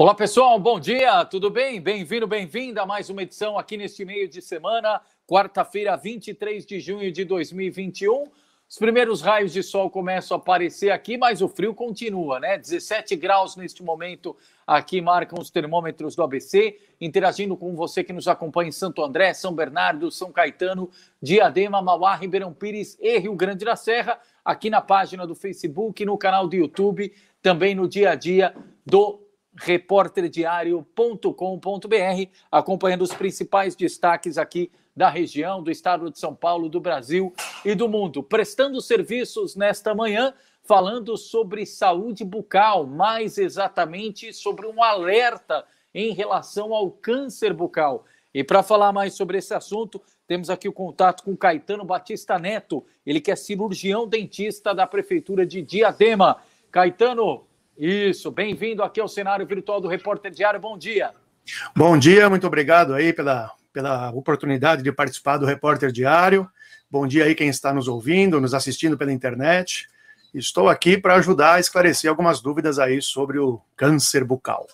Olá pessoal, bom dia, tudo bem? Bem-vindo, bem-vinda a mais uma edição aqui neste meio de semana, quarta-feira, 23 de junho de 2021. Os primeiros raios de sol começam a aparecer aqui, mas o frio continua, né? 17 graus neste momento aqui marcam os termômetros do ABC, interagindo com você que nos acompanha em Santo André, São Bernardo, São Caetano, Diadema, Mauá, Ribeirão Pires e Rio Grande da Serra, aqui na página do Facebook, no canal do YouTube, também no dia a dia do repórterdiário.com.br, acompanhando os principais destaques aqui da região, do estado de São Paulo, do Brasil e do mundo. Prestando serviços nesta manhã, falando sobre saúde bucal, mais exatamente sobre um alerta em relação ao câncer bucal. E para falar mais sobre esse assunto, temos aqui o contato com Caetano Batista Neto, ele que é cirurgião dentista da Prefeitura de Diadema. Caetano, isso, bem-vindo aqui ao cenário virtual do Repórter Diário. Bom dia. Bom dia, muito obrigado aí pela, pela oportunidade de participar do Repórter Diário. Bom dia aí quem está nos ouvindo, nos assistindo pela internet. Estou aqui para ajudar a esclarecer algumas dúvidas aí sobre o câncer bucal.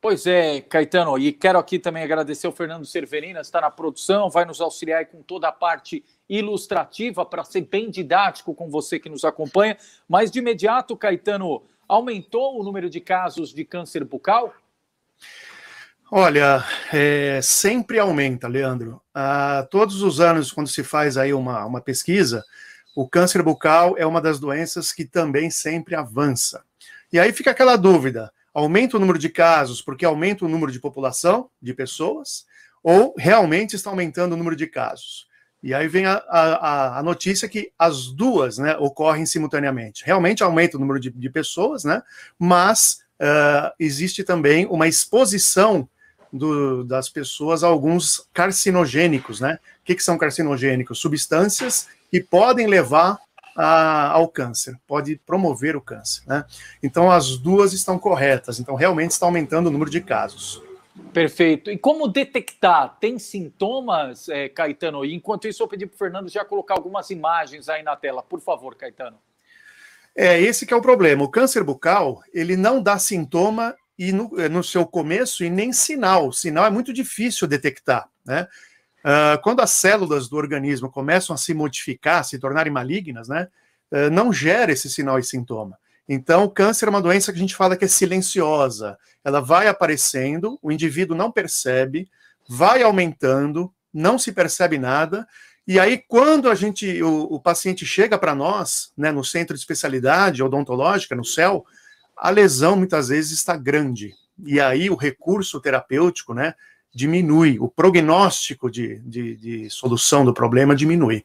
Pois é, Caetano, e quero aqui também agradecer ao Fernando Cerverina, está na produção, vai nos auxiliar com toda a parte ilustrativa para ser bem didático com você que nos acompanha. Mas de imediato, Caetano, aumentou o número de casos de câncer bucal? Olha, é, sempre aumenta, Leandro. Ah, todos os anos, quando se faz aí uma, uma pesquisa, o câncer bucal é uma das doenças que também sempre avança. E aí fica aquela dúvida: aumenta o número de casos porque aumenta o número de população, de pessoas, ou realmente está aumentando o número de casos? E aí vem a, a, a, notícia que as duas né, ocorrem simultaneamente. Realmente aumenta o número de, de pessoas, né, mas uh, existe também uma exposição do, das pessoas a alguns carcinogênicos. Né? O que, que são carcinogênicos? Substâncias que podem levar a, ao câncer, pode promover o câncer. Né? Então, as duas estão corretas. Então, realmente está aumentando o número de casos. Perfeito. E como detectar? Tem sintomas, é, Caetano? E enquanto isso, eu pedi para o Fernando já colocar algumas imagens aí na tela. Por favor, Caetano. É, esse que é o problema. O câncer bucal, ele não dá sintoma e no, é, no seu começo e nem sinal. Sinal é muito difícil detectar, né? Uh, quando as células do organismo começam a se modificar, se tornarem malignas, né, uh, não gera esse sinal e sintoma. Então, o câncer é uma doença que a gente fala que é silenciosa. Ela vai aparecendo, o indivíduo não percebe, vai aumentando, não se percebe nada. E aí, quando a gente, o, o paciente chega para nós, né, no centro de especialidade odontológica, no céu, a lesão muitas vezes está grande. E aí o recurso terapêutico, né, diminui, o prognóstico de, de, de, solução do problema diminui.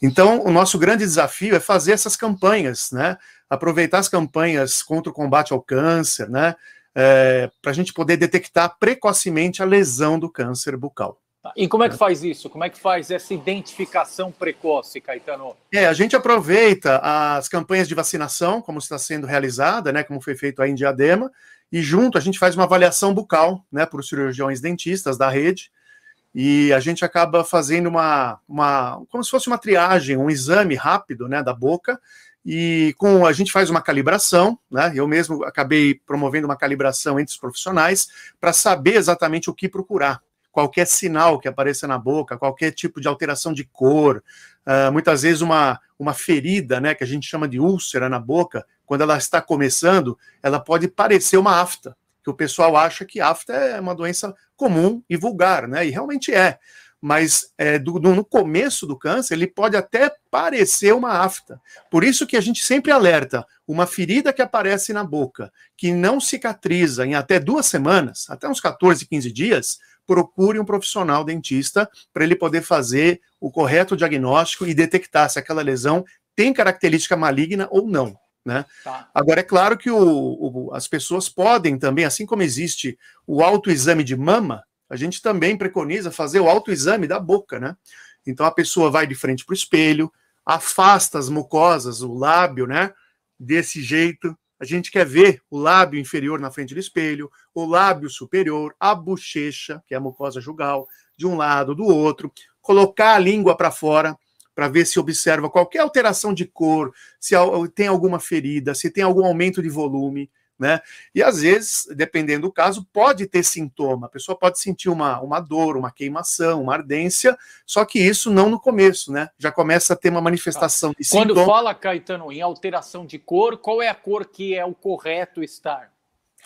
Então, o nosso grande desafio é fazer essas campanhas, né? aproveitar as campanhas contra o combate ao câncer, né? É, eh, para a gente poder detectar precocemente a lesão do câncer bucal. Tá. E como é que é. faz isso? Como é que faz essa identificação precoce, Caetano? É, a gente aproveita as campanhas de vacinação, como está sendo realizada, né, como foi feito aí em Diadema, e junto a gente faz uma avaliação bucal, né, por cirurgiões dentistas da rede, e a gente acaba fazendo uma, uma como se fosse uma triagem, um exame rápido, né, da boca, e com a gente faz uma calibração, né? Eu mesmo acabei promovendo uma calibração entre os profissionais para saber exatamente o que procurar. Qualquer sinal que apareça na boca, qualquer tipo de alteração de cor, uh, muitas vezes uma, uma ferida, né, que a gente chama de úlcera na boca, quando ela está começando, ela pode parecer uma afta, que o pessoal acha que afta é uma doença comum e vulgar, né? E realmente é mas é, do, do, no começo do câncer ele pode até parecer uma afta. Por isso que a gente sempre alerta: uma ferida que aparece na boca, que não cicatriza em até duas semanas, até uns 14, 15 dias, procure um profissional dentista para ele poder fazer o correto diagnóstico e detectar se aquela lesão tem característica maligna ou não. Né? Tá. Agora, é claro que o, o, as pessoas podem também, assim como existe o autoexame de mama, a gente também preconiza fazer o autoexame da boca, né? Então a pessoa vai de frente para o espelho, afasta as mucosas, o lábio, né? Desse jeito. A gente quer ver o lábio inferior na frente do espelho, o lábio superior, a bochecha, que é a mucosa jugal, de um lado, do outro, colocar a língua para fora para ver se observa qualquer alteração de cor, se tem alguma ferida, se tem algum aumento de volume. Né? E às vezes, dependendo do caso, pode ter sintoma. A pessoa pode sentir uma, uma dor, uma queimação, uma ardência, só que isso não no começo, né? Já começa a ter uma tá. manifestação de Quando sintoma. fala, Caetano, em alteração de cor, qual é a cor que é o correto estar?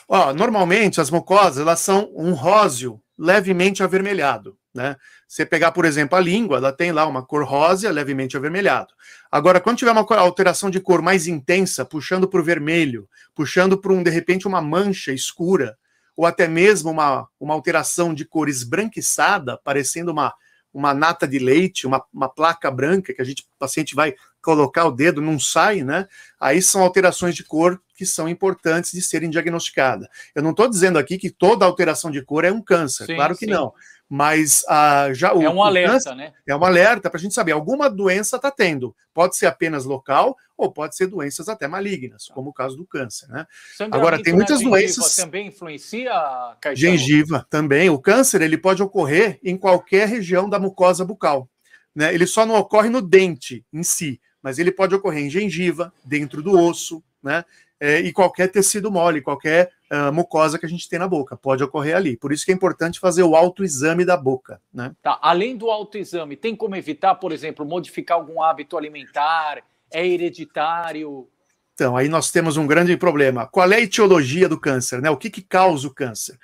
Ó, normalmente as mucosas elas são um róseo, levemente avermelhado. Né? Você pegar, por exemplo, a língua, ela tem lá uma cor rosa, levemente avermelhado. Agora, quando tiver uma alteração de cor mais intensa, puxando para o vermelho, puxando para um, de repente, uma mancha escura, ou até mesmo uma, uma alteração de cor esbranquiçada, parecendo uma, uma nata de leite, uma, uma placa branca que a gente, o paciente vai colocar o dedo, não sai, né? Aí são alterações de cor que são importantes de serem diagnosticadas. Eu não estou dizendo aqui que toda alteração de cor é um câncer, sim, claro que sim. não. Mas ah, já o, é um alerta, câncer, né? É um alerta para a gente saber alguma doença está tendo. Pode ser apenas local ou pode ser doenças até malignas, tá. como o caso do câncer, né? Agora tem muitas doenças. Também influencia a gengiva também. O câncer ele pode ocorrer em qualquer região da mucosa bucal. Né? Ele só não ocorre no dente em si, mas ele pode ocorrer em gengiva, dentro do osso, né? É, e qualquer tecido mole, qualquer uh, mucosa que a gente tem na boca, pode ocorrer ali. Por isso que é importante fazer o autoexame da boca, né? Tá. Além do autoexame, tem como evitar, por exemplo, modificar algum hábito alimentar? É hereditário? Então, aí nós temos um grande problema. Qual é a etiologia do câncer, né? O que, que causa o câncer?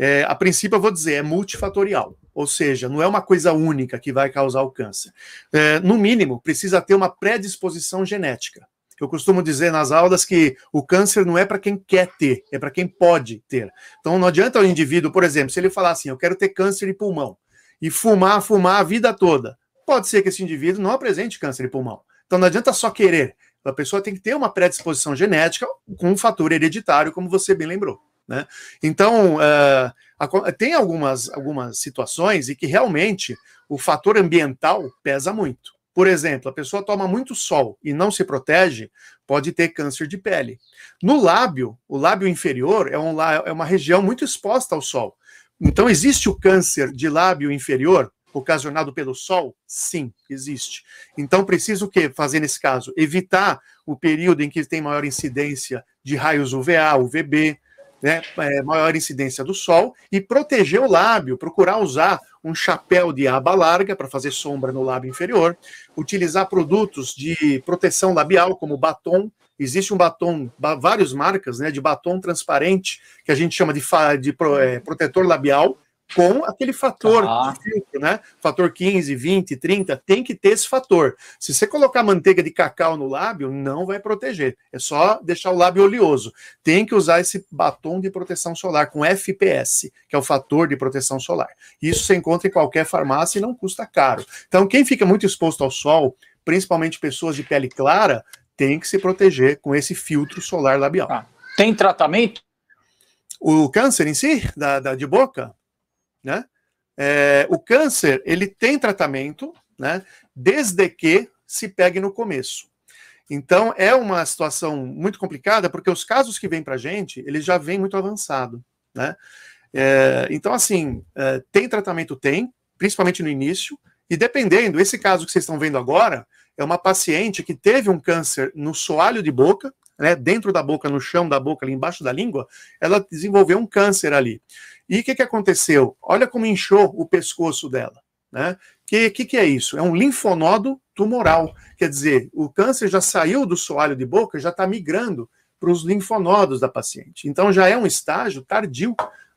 É, a princípio, eu vou dizer, é multifatorial ou seja, não é uma coisa única que vai causar o câncer. É, no mínimo, precisa ter uma predisposição genética. Eu costumo dizer nas aulas que o câncer não é para quem quer ter, é para quem pode ter. Então não adianta o indivíduo, por exemplo, se ele falar assim, eu quero ter câncer de pulmão e fumar, fumar a vida toda. Pode ser que esse indivíduo não apresente câncer de pulmão. Então não adianta só querer. A pessoa tem que ter uma predisposição genética com um fator hereditário, como você bem lembrou. Né? Então, uh, tem algumas, algumas situações em que realmente o fator ambiental pesa muito. Por exemplo, a pessoa toma muito sol e não se protege, pode ter câncer de pele. No lábio, o lábio inferior é, um, é uma região muito exposta ao sol. Então, existe o câncer de lábio inferior ocasionado pelo sol? Sim, existe. Então, precisa o que fazer nesse caso? Evitar o período em que tem maior incidência de raios UVA, UVB, né, é, maior incidência do sol e proteger o lábio, procurar usar um chapéu de aba larga para fazer sombra no lábio inferior, utilizar produtos de proteção labial como batom. Existe um batom, várias marcas né, de batom transparente que a gente chama de, de é, protetor labial, com aquele fator ah. filtro, né? Fator 15, 20, 30, tem que ter esse fator. Se você colocar manteiga de cacau no lábio, não vai proteger. É só deixar o lábio oleoso. Tem que usar esse batom de proteção solar com FPS, que é o fator de proteção solar. Isso você encontra em qualquer farmácia e não custa caro. Então, quem fica muito exposto ao sol, principalmente pessoas de pele clara, tem que se proteger com esse filtro solar labial. Ah, tem tratamento? O câncer em si, da, da de boca? né? É, o câncer ele tem tratamento, né? Desde que se pegue no começo. Então é uma situação muito complicada porque os casos que vêm para gente eles já vêm muito avançado, né? É, então assim é, tem tratamento tem, principalmente no início e dependendo esse caso que vocês estão vendo agora é uma paciente que teve um câncer no soalho de boca, né, dentro da boca, no chão da boca, ali embaixo da língua, ela desenvolveu um câncer ali. E o que, que aconteceu? Olha como inchou o pescoço dela. Né? Que, que, que é isso? É um linfonodo tumoral. Quer dizer, o câncer já saiu do soalho de boca, já está migrando para os linfonodos da paciente. Então já é um estágio tardio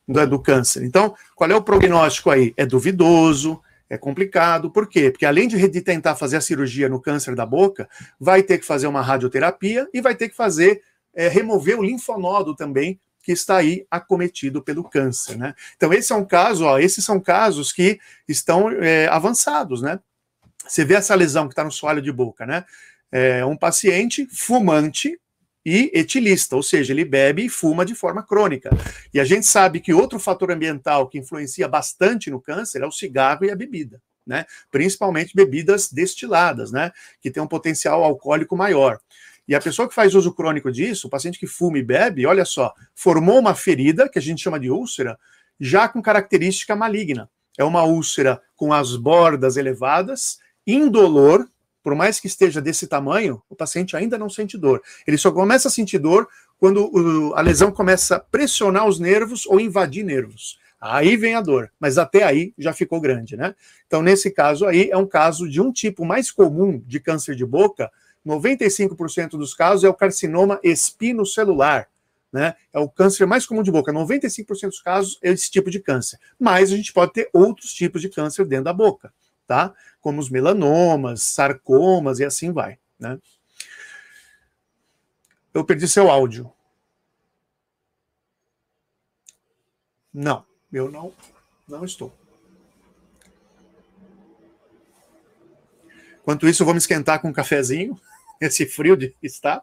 do, do câncer. Então, qual é o prognóstico aí? É duvidoso, é complicado. Por quê? Porque além de tentar fazer a cirurgia no câncer da boca, vai ter que fazer uma radioterapia e vai ter que fazer é, remover o linfonodo também que está aí acometido pelo câncer, né? Então esse é um caso, ó, esses são casos que estão é, avançados, né? Você vê essa lesão que está no soalho de boca, né? É um paciente fumante, e etilista, ou seja, ele bebe e fuma de forma crônica. E a gente sabe que outro fator ambiental que influencia bastante no câncer é o cigarro e a bebida, né? Principalmente bebidas destiladas, né? Que tem um potencial alcoólico maior. E a pessoa que faz uso crônico disso, o paciente que fuma e bebe, olha só, formou uma ferida, que a gente chama de úlcera, já com característica maligna. É uma úlcera com as bordas elevadas, indolor, por mais que esteja desse tamanho, o paciente ainda não sente dor. Ele só começa a sentir dor quando a lesão começa a pressionar os nervos ou invadir nervos. Aí vem a dor, mas até aí já ficou grande, né? Então, nesse caso aí, é um caso de um tipo mais comum de câncer de boca. 95% dos casos é o carcinoma espinocelular, né? É o câncer mais comum de boca. 95% dos casos é esse tipo de câncer. Mas a gente pode ter outros tipos de câncer dentro da boca tá? Como os melanomas, sarcomas e assim vai, né? Eu perdi seu áudio. Não, eu não, não estou. Enquanto isso, eu vou me esquentar com um cafezinho, esse frio de estar.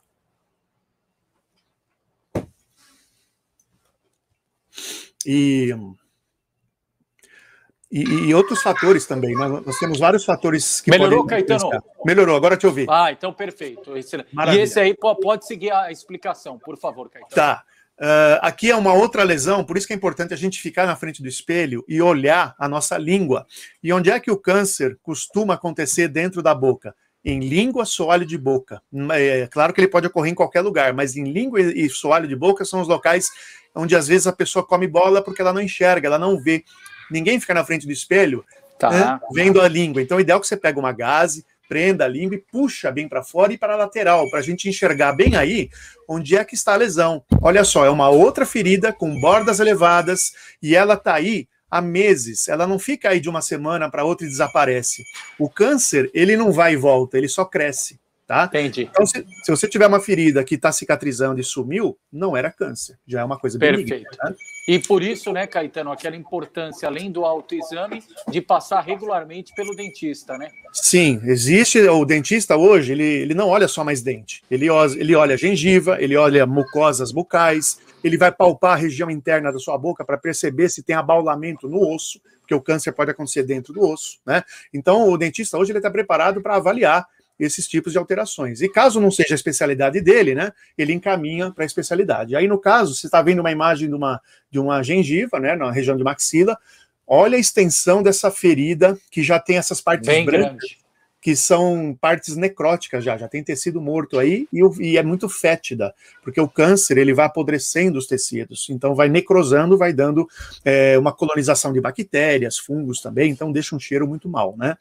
E e, e, outros fatores também, né? Nós temos vários fatores que Melhorou, podem... Caetano? Melhorou, agora te ouvi. Ah, então perfeito. E esse aí pode seguir a explicação, por favor, Caetano. Tá. Uh, aqui é uma outra lesão, por isso que é importante a gente ficar na frente do espelho e olhar a nossa língua. E onde é que o câncer costuma acontecer dentro da boca? Em língua, soalho de boca. Hum, é, é claro que ele pode ocorrer em qualquer lugar, mas em língua e soalho de boca são os locais onde às vezes a pessoa come bola porque ela não enxerga, ela não vê ninguém fica na frente do espelho tá. né, vendo a língua. Então, o ideal é que você pegue uma gaze, prenda a língua e puxa bem para fora e para a lateral, para a gente enxergar bem aí onde é que está a lesão. Olha só, é uma outra ferida com bordas elevadas e ela está aí há meses, ela não fica aí de uma semana para outra e desaparece. O câncer, ele não vai e volta, ele só cresce. Tá? Entendi. Então, se, se você tiver uma ferida que está cicatrizando e sumiu, não era câncer, já é uma coisa Perfeito. benigna. Né? E por isso, né, Caetano, aquela importância, além do autoexame, de passar regularmente pelo dentista, né? Sim, existe. O dentista hoje, ele, ele não olha só mais dente. Ele, ele olha gengiva, ele olha mucosas bucais, ele vai palpar a região interna da sua boca para perceber se tem abaulamento no osso, porque o câncer pode acontecer dentro do osso, né? Então, o dentista hoje ele está preparado para avaliar esses tipos de alterações. E caso não seja a especialidade dele, né, ele encaminha para a especialidade. Aí, no caso, você está vendo uma imagem de uma, de uma gengiva, né, na região de maxila, olha a extensão dessa ferida que já tem essas partes Bem brancas. Grande que são partes necróticas já, já tem tecido morto aí e, e, é muito fétida, porque o câncer ele vai apodrecendo os tecidos, então vai necrosando, vai dando é, uma colonização de bactérias, fungos também, então deixa um cheiro muito mal, né?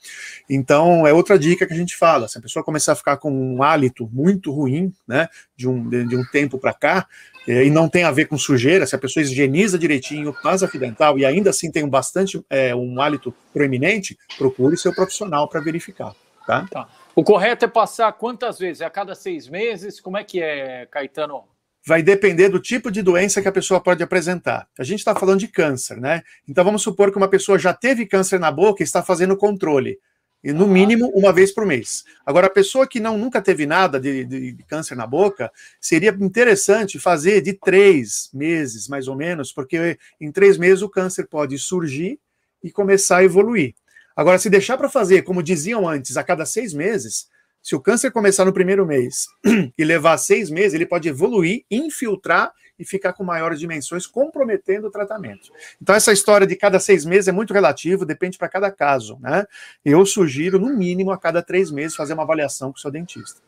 Então é outra dica que a gente fala, se a pessoa começar a ficar com um hálito muito ruim, né, de um, de, de um tempo para cá, é, e não tem a ver com sujeira, se a pessoa higieniza direitinho, faz fio dental e ainda assim tem um bastante é, um hálito proeminente, procure seu profissional para verificar. Tá? tá. O correto é passar quantas vezes? É a cada seis meses? Como é que é, Caetano? Vai depender do tipo de doença que a pessoa pode apresentar. A gente está falando de câncer, né? Então vamos supor que uma pessoa já teve câncer na boca e está fazendo controle. E no mínimo uma vez por mês. Agora, a pessoa que não nunca teve nada de, de, de câncer na boca, seria interessante fazer de três meses, mais ou menos, porque em três meses o câncer pode surgir e começar a evoluir. Agora, se deixar para fazer, como diziam antes, a cada seis meses, se o câncer começar no primeiro mês e levar seis meses, ele pode evoluir, infiltrar e ficar com maiores dimensões, comprometendo o tratamento. Então, essa história de cada seis meses é muito relativo, depende para cada caso. Né? Eu sugiro, no mínimo, a cada três meses, fazer uma avaliação com o seu dentista.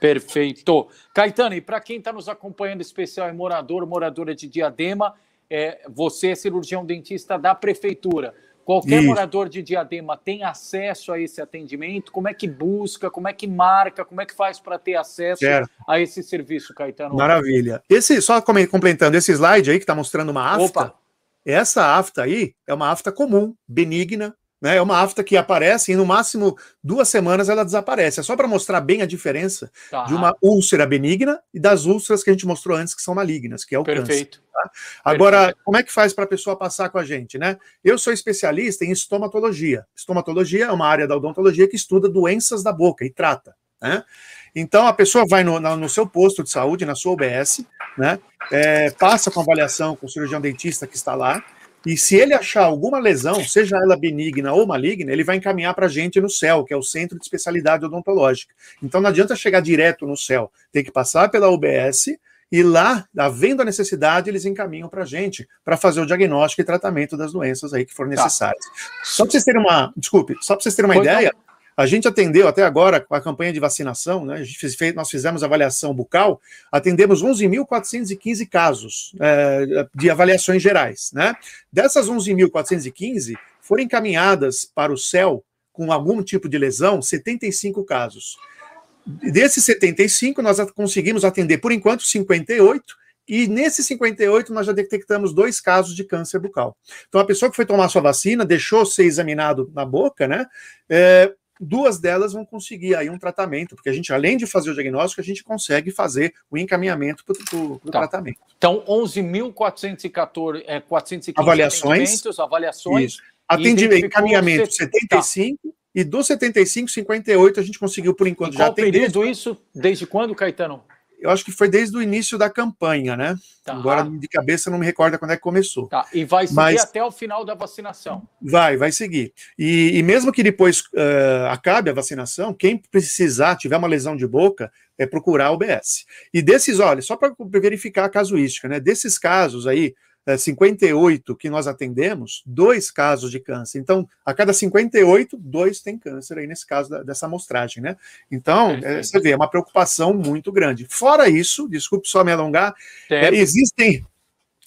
Perfeito. Caetano, e para quem está nos acompanhando, especial é morador, moradora de Diadema, é, você é cirurgião dentista da prefeitura. Qualquer Isso. morador de Diadema tem acesso a esse atendimento? Como é que busca? Como é que marca? Como é que faz para ter acesso certo. a esse serviço, Caetano? Maravilha. Esse, só complementando, esse slide aí que está mostrando uma afta, Opa. essa afta aí é uma afta comum, benigna, né? É uma afta que aparece e no máximo duas semanas ela desaparece. É só para mostrar bem a diferença tá. de uma úlcera benigna e das úlceras que a gente mostrou antes que são malignas, que é o Perfeito. câncer. Tá? Agora, Perfeito. como é que faz para a pessoa passar com a gente? Né? Eu sou especialista em estomatologia. Estomatologia é uma área da odontologia que estuda doenças da boca e trata. Né? Então a pessoa vai no, no, seu posto de saúde, na sua OBS, né? É, passa com avaliação com o cirurgião dentista que está lá, e se ele achar alguma lesão, seja ela benigna ou maligna, ele vai encaminhar para a gente no CEL, que é o Centro de Especialidade Odontológica. Então não adianta chegar direto no CEL, tem que passar pela UBS e lá, havendo a necessidade, eles encaminham para a gente para fazer o diagnóstico e tratamento das doenças aí que for tá. necessárias. Tá. Só para vocês terem uma, desculpe, só para vocês terem uma Foi ideia, a gente atendeu até agora com a campanha de vacinação, né, a gente fez, nós fizemos avaliação bucal, atendemos 11.415 casos é, de avaliações gerais. Né? Dessas 11.415, foram encaminhadas para o céu com algum tipo de lesão 75 casos. Desses 75, nós conseguimos atender, por enquanto, 58, e nesses 58, nós já detectamos dois casos de câncer bucal. Então, a pessoa que foi tomar sua vacina, deixou ser examinado na boca, né? É, duas delas vão conseguir aí um tratamento, porque a gente, além de fazer o diagnóstico, a gente consegue fazer o encaminhamento para o tá. tratamento. Então, 11.414 é, avaliações, avaliações isso. Atendimento, encaminhamento 75, tá. e dos 75, 58 a gente conseguiu, por enquanto, já atender. período isso? Desde quando, Caetano? eu acho que foi desde o início da campanha, né? Tá. Agora, de cabeça, não me recordo quando é que começou. Tá. E vai seguir Mas... até o final da vacinação. Vai, vai seguir. E, e mesmo que depois uh, acabe a vacinação, quem precisar, tiver uma lesão de boca, é procurar o OBS. E desses, olha, só para verificar a casuística, né? Desses casos aí, 58 é, que nós atendemos, dois casos de câncer. Então, a cada 58, dois têm câncer aí nesse caso da, dessa amostragem, né? Então, é, você vê, é uma preocupação muito grande. Fora isso, desculpe só me alongar, é, existem,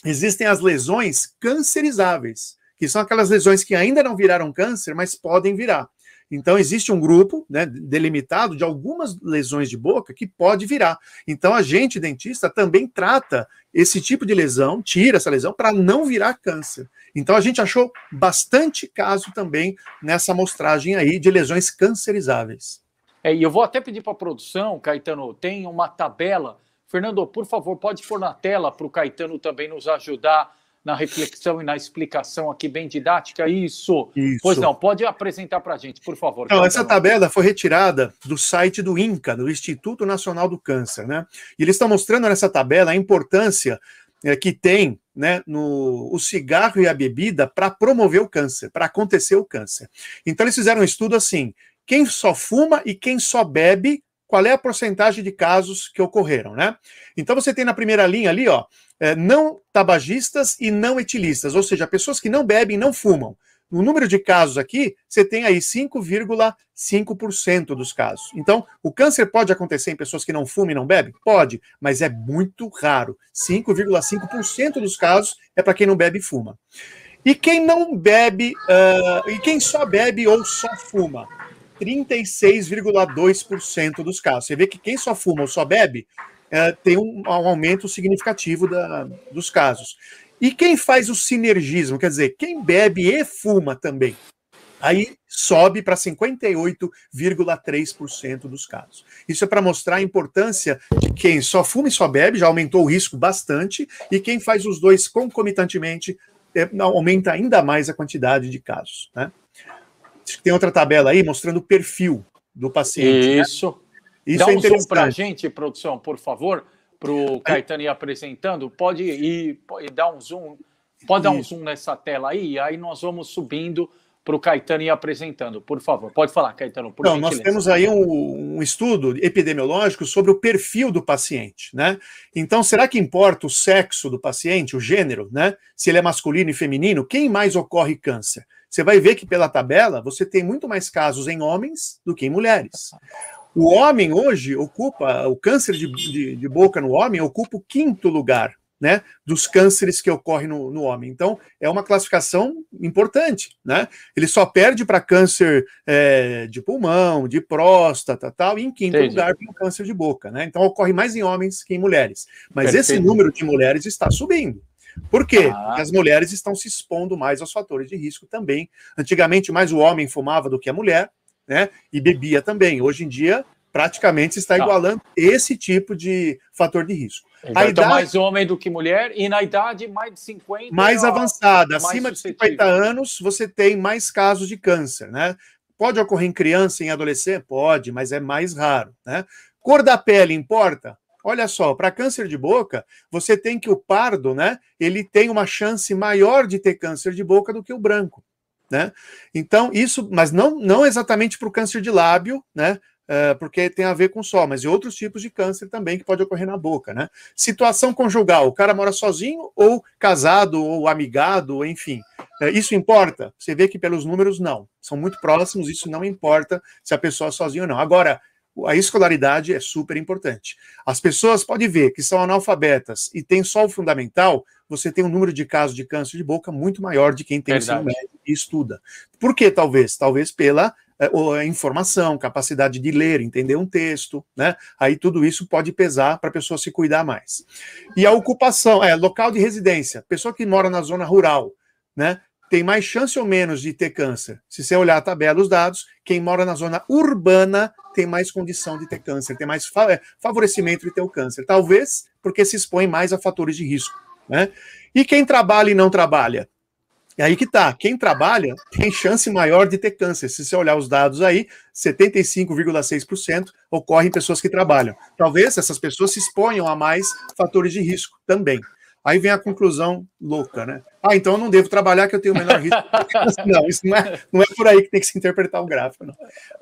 existem as lesões cancerizáveis, que são aquelas lesões que ainda não viraram câncer, mas podem virar. Então, existe um grupo né, delimitado de algumas lesões de boca que pode virar. Então, a gente, dentista, também trata esse tipo de lesão, tira essa lesão para não virar câncer. Então, a gente achou bastante caso também nessa amostragem aí de lesões cancerizáveis. É, e eu vou até pedir para a produção, Caetano, tem uma tabela. Fernando, por favor, pode pôr na tela para o Caetano também nos ajudar na reflexão e na explicação aqui bem didática. Isso. Isso. Pois não, pode apresentar para a gente, por favor. Não, essa tabela foi retirada do site do INCA, do Instituto Nacional do Câncer, né? E eles estão mostrando nessa tabela a importância é, que tem né, no, o cigarro e a bebida para promover o câncer, para acontecer o câncer. Então eles fizeram um estudo assim: quem só fuma e quem só bebe, qual é a porcentagem de casos que ocorreram, né? Então você tem na primeira linha ali, ó, é, não tabagistas e não etilistas, ou seja, pessoas que não bebem, e não fumam. No número de casos aqui, você tem aí 5,5% dos casos. Então, o câncer pode acontecer em pessoas que não fumam e não bebem? Pode, mas é muito raro. 5,5% dos casos é para quem não bebe e fuma. E quem não bebe, uh, e quem só bebe ou só fuma? 36,2% dos casos. Você vê que quem só fuma ou só bebe é, tem um, um, aumento significativo da, dos casos. E quem faz o sinergismo, quer dizer, quem bebe e fuma também, aí sobe para 58,3% dos casos. Isso é para mostrar a importância de quem só fuma e só bebe, já aumentou o risco bastante, e quem faz os dois concomitantemente é, aumenta ainda mais a quantidade de casos. Né? Tem outra tabela aí mostrando o perfil do paciente. Né? Isso. Né? Isso Dá é um é para a gente, produção, por favor, para o Caetano ir apresentando. Pode ir pode dar um zoom, pode dar um zoom nessa tela aí, aí nós vamos subindo para o Caetano ir apresentando. Por favor, pode falar, Caetano. Por Não, nós temos aí um, um, estudo epidemiológico sobre o perfil do paciente, né? Então, será que importa o sexo do paciente, o gênero, né? Se ele é masculino e feminino, quem mais ocorre câncer? Você vai ver que pela tabela você tem muito mais casos em homens do que em mulheres. O homem hoje ocupa, o câncer de, de, de boca no homem ocupa o quinto lugar né, dos cânceres que ocorrem no, no, homem. Então, é uma classificação importante. Né? Ele só perde para câncer é, de pulmão, de próstata tal, e em quinto Entendi. lugar para o câncer de boca. Né? Então, ocorre mais em homens que em mulheres. Mas Perfeito. esse número de mulheres está subindo. Por quê? Ah. Porque as mulheres estão se expondo mais aos fatores de risco também. Antigamente, mais o homem fumava do que a mulher, né? E bebia também. Hoje em dia, praticamente está tá. igualando ah. esse tipo de fator de risco. Então, a então idade, mais homem do que mulher, e na idade mais de 50. É mais avançada, mais acima de 50 anos, você tem mais casos de câncer, né? Pode ocorrer em criança, em adolescente? Pode, mas é mais raro, né? Cor da pele importa? Olha só, para câncer de boca, você tem que o pardo, né? Ele tem uma chance maior de ter câncer de boca do que o branco. Né? Então, isso, mas não, não exatamente para o câncer de lábio, né? Uh, porque tem a ver com só, mas e outros tipos de câncer também que pode ocorrer na boca, né? Situação conjugal, o cara mora sozinho ou casado ou amigado, enfim. Uh, isso importa? Você vê que pelos números não, são muito próximos, isso não importa se a pessoa é sozinha ou não. Agora, a escolaridade é super importante. As pessoas podem ver que são analfabetas e têm só o fundamental, você tem um número de casos de câncer de boca muito maior de quem tem Verdade. ensino médio e estuda. Por que talvez? Talvez pela é, informação, capacidade de ler, entender um texto, né? Aí tudo isso pode pesar para a pessoa se cuidar mais. E a ocupação, é local de residência. Pessoa que mora na zona rural, né? Tem mais chance ou menos de ter câncer. Se você olhar a tabela, os dados, quem mora na zona urbana tem mais condição de ter câncer, tem mais eh, favorecimento de ter o câncer. Talvez porque se expõe mais a fatores de risco. Né? E quem trabalha e não trabalha? É aí que tá. Quem trabalha tem chance maior de ter câncer. Se você olhar os dados aí, 75,6% ocorre em pessoas que trabalham. Talvez essas pessoas se exponham a mais fatores de risco também. Aí vem a conclusão louca, né? Ah, então eu não devo trabalhar que eu tenho o menor risco. não, isso não é, não é por aí que tem que se interpretar o gráfico. Não.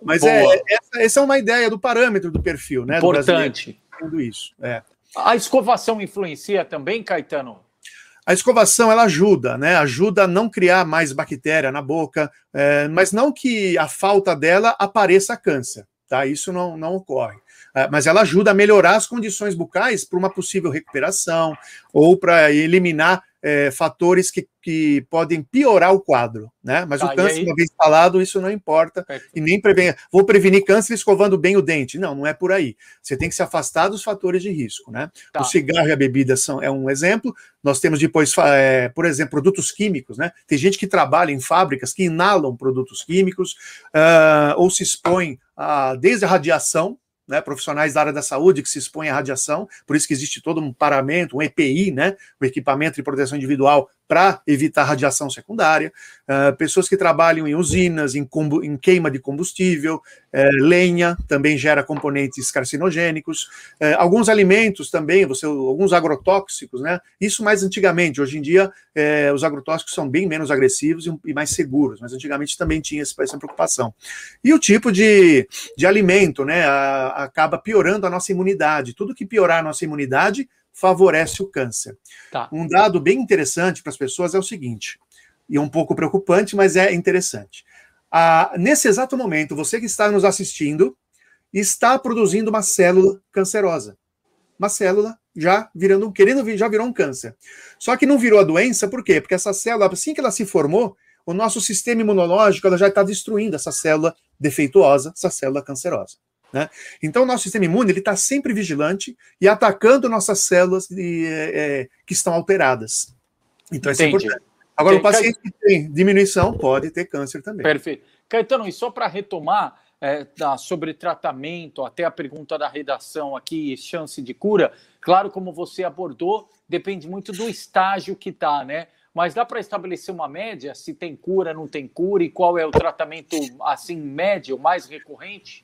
Mas é, essa, essa, é uma ideia do parâmetro do perfil, né? Importante. Tá do tudo isso. É. A escovação influencia também, Caetano? A escovação ela ajuda, né? Ajuda a não criar mais bactéria na boca, é, mas não que a falta dela apareça câncer, tá? Isso não, não ocorre. É, mas ela ajuda a melhorar as condições bucais para uma possível recuperação ou para eliminar é, fatores que, que podem piorar o quadro, né? Mas tá, o câncer, uma vez falado isso não importa. Perfeito. E nem prevenha. Vou prevenir câncer escovando bem o dente. Não, não é por aí. Você tem que se afastar dos fatores de risco, né? Tá. O cigarro e a bebida são, é um exemplo. Nós temos depois, é, por exemplo, produtos químicos, né? Tem gente que trabalha em fábricas que inalam produtos químicos uh, ou se expõe a, desde a radiação, né, profissionais da área da saúde que se expõem à radiação, por isso que existe todo um paramento, um EPI, né, um equipamento de proteção individual para evitar radiação secundária, uh, pessoas que trabalham em usinas, em, em queima de combustível, uh, lenha também gera componentes carcinogênicos, uh, alguns alimentos também, você, alguns agrotóxicos, né? Isso mais antigamente, hoje em dia os agrotóxicos são bem menos agressivos e, e mais seguros, mas antigamente também tinha essa preocupação. E o tipo de, de alimento, né, a, acaba piorando a nossa imunidade. Tudo que piorar a nossa imunidade favorece o câncer. Tá. Um dado bem interessante para as pessoas é o seguinte, e um pouco preocupante, mas é interessante. Ah, nesse exato momento, você que está nos assistindo está produzindo uma célula cancerosa. Uma célula já virando, querendo vir, já virou um câncer. Só que não virou a doença, por quê? Porque essa célula, assim que ela se formou, o nosso sistema imunológico ela já está destruindo essa célula defeituosa, essa célula cancerosa. Né? Então, nosso sistema imune está sempre vigilante e atacando nossas células de, é, é, que estão alteradas. Então, isso é importante. Agora, Entendi. o paciente que tem diminuição pode ter câncer também. Perfeito. Caetano, e só para retomar é, da, sobre tratamento, até a pergunta da redação aqui, chance de cura, claro, como você abordou, depende muito do estágio que está, né? Mas dá para estabelecer uma média se tem cura, não tem cura e qual é o tratamento assim médio, mais recorrente?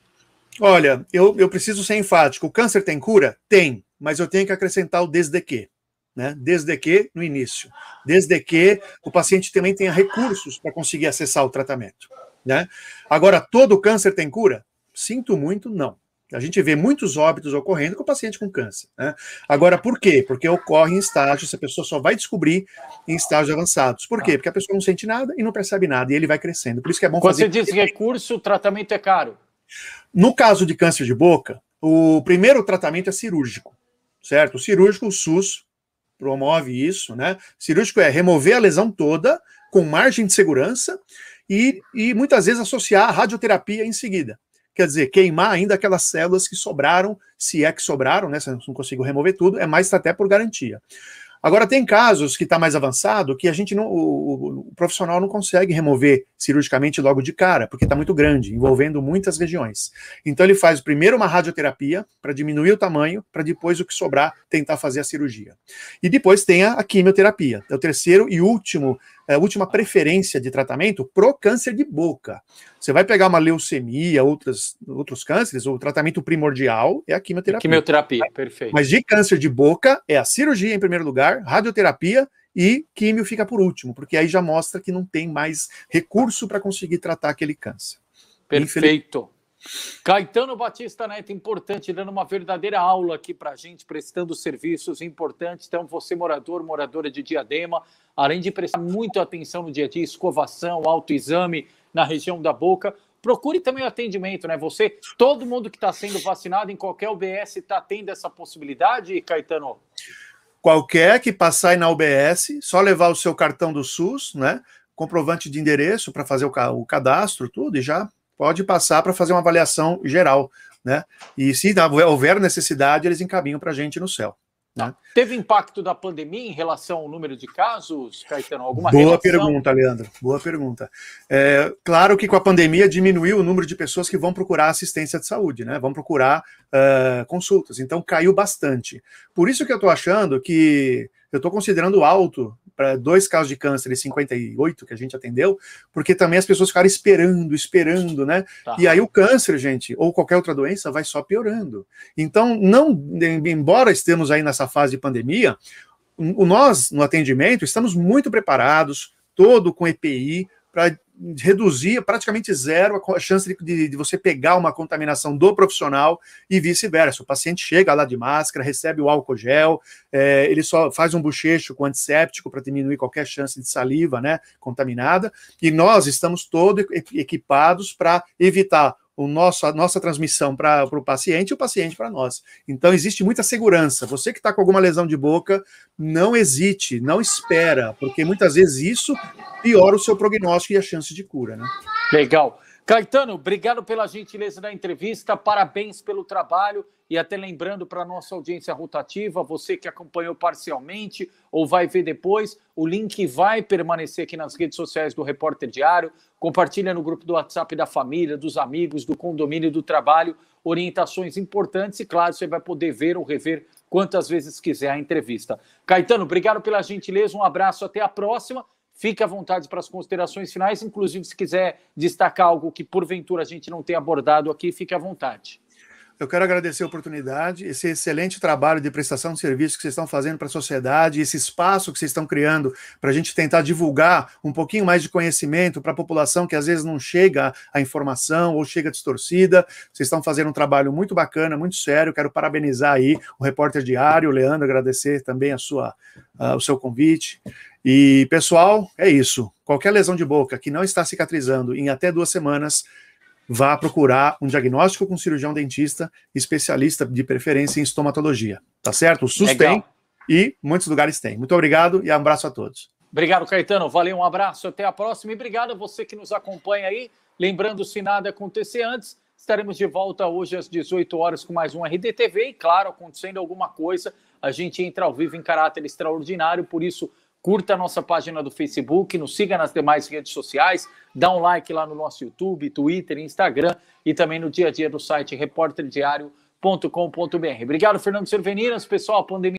Olha, eu, eu preciso ser enfático. O câncer tem cura? Tem, mas eu tenho que acrescentar o desde que. Né? Desde que no início. Desde que o paciente também tenha recursos para conseguir acessar o tratamento. Né? Agora, todo câncer tem cura? Sinto muito, não. A gente vê muitos óbitos ocorrendo com paciente com câncer. Né? Agora, por quê? Porque ocorre em estágios, a pessoa só vai descobrir em estágios avançados. Por quê? Ah. Porque a pessoa não sente nada e não percebe nada, e ele vai crescendo. Por isso que é bom Quando fazer... Você diz recurso, o tratamento é caro. No caso de câncer de boca, o primeiro tratamento é cirúrgico, certo? O cirúrgico, o SUS promove isso, né? O cirúrgico é remover a lesão toda com margem de segurança e, e muitas vezes associar a radioterapia em seguida. Quer dizer, queimar ainda aquelas células que sobraram, se é que sobraram, né? Se eu não consigo remover tudo, é mais até por garantia. Agora, tem casos que está mais avançado que a gente não, o, o, profissional não consegue remover cirurgicamente logo de cara, porque está muito grande, envolvendo muitas regiões. Então, ele faz primeiro uma radioterapia para diminuir o tamanho, para depois o que sobrar tentar fazer a cirurgia. E depois tem a, a quimioterapia, é o terceiro e último é, última preferência de tratamento pro câncer de boca. Você vai pegar uma leucemia, outras, outros cânceres, o tratamento primordial é a quimioterapia. É quimioterapia, perfeito. Mas de câncer de boca é a cirurgia em primeiro lugar, radioterapia e químio fica por último, porque aí já mostra que não tem mais recurso para conseguir tratar aquele câncer. Perfeito. Caetano Batista Neto, importante, dando uma verdadeira aula aqui para a gente, prestando serviços importantes. Então, você, morador, moradora de Diadema, além de prestar muita atenção no dia a dia, escovação, autoexame na região da boca, procure também o atendimento, né? Você, todo mundo que está sendo vacinado em qualquer UBS está tendo essa possibilidade, Caetano? Qualquer que passar na UBS, só levar o seu cartão do SUS, né? Comprovante de endereço para fazer o cadastro, tudo, e já pode passar para fazer uma avaliação geral, né? E se houver necessidade, eles encaminham para a gente no céu. Né? Tá. Teve impacto da pandemia em relação ao número de casos, Caetano? Alguma Boa relação? pergunta, Leandro. Boa pergunta. É, claro que com a pandemia diminuiu o número de pessoas que vão procurar assistência de saúde, né? Vão procurar uh, consultas. Então caiu bastante. Por isso que eu estou achando que eu estou considerando alto para dois casos de câncer e 58 que a gente atendeu, porque também as pessoas ficaram esperando, esperando, né? Tá. E aí o câncer, gente, ou qualquer outra doença, vai só piorando. Então, não, embora estejamos aí nessa fase de pandemia, nós, no atendimento, estamos muito preparados, todo com EPI, para reduzia praticamente zero a chance de, de, de, você pegar uma contaminação do profissional e vice-versa. O paciente chega lá de máscara, recebe o álcool gel, é, ele só faz um bochecho com antisséptico para diminuir qualquer chance de saliva né, contaminada, e nós estamos todos equipados para evitar o nosso, a nossa transmissão para o paciente e o paciente para nós. Então, existe muita segurança. Você que está com alguma lesão de boca, não hesite, não espera, porque muitas vezes isso piora o seu prognóstico e a chance de cura. Né? Legal. Caetano, obrigado pela gentileza da entrevista, parabéns pelo trabalho e até lembrando para a nossa audiência rotativa, você que acompanhou parcialmente ou vai ver depois, o link vai permanecer aqui nas redes sociais do Repórter Diário, compartilha no grupo do WhatsApp da família, dos amigos, do condomínio, do trabalho, orientações importantes e claro, você vai poder ver ou rever quantas vezes quiser a entrevista. Caetano, obrigado pela gentileza, um abraço, até a próxima. Fique à vontade para as considerações finais, inclusive se quiser destacar algo que porventura a gente não tenha abordado aqui, fique à vontade. Eu quero agradecer a oportunidade, esse excelente trabalho de prestação de serviço que vocês estão fazendo para a sociedade, esse espaço que vocês estão criando para a gente tentar divulgar um pouquinho mais de conhecimento para a população que às vezes não chega a informação ou chega distorcida. Vocês estão fazendo um trabalho muito bacana, muito sério. Quero parabenizar aí o repórter diário, o Leandro, agradecer também a sua, uh, o seu convite. E, pessoal, é isso. Qualquer lesão de boca que não está cicatrizando em até duas semanas, vá procurar um diagnóstico com um cirurgião dentista, especialista de preferência em estomatologia. Tá certo? O SUS tem e muitos lugares tem. Muito obrigado e um abraço a todos. Obrigado, Caetano. Valeu, um abraço, até a próxima. E obrigado a você que nos acompanha aí. Lembrando, se nada acontecer antes, estaremos de volta hoje às 18 horas com mais um RDTV. E, claro, acontecendo alguma coisa, a gente entra ao vivo em caráter extraordinário, por isso Curta a nossa página do Facebook, nos siga nas demais redes sociais, dá um like lá no nosso YouTube, Twitter, Instagram e também no dia a dia do site repórterdiário.com.br. Obrigado, Fernando Cerveniras. Pessoal, a pandemia.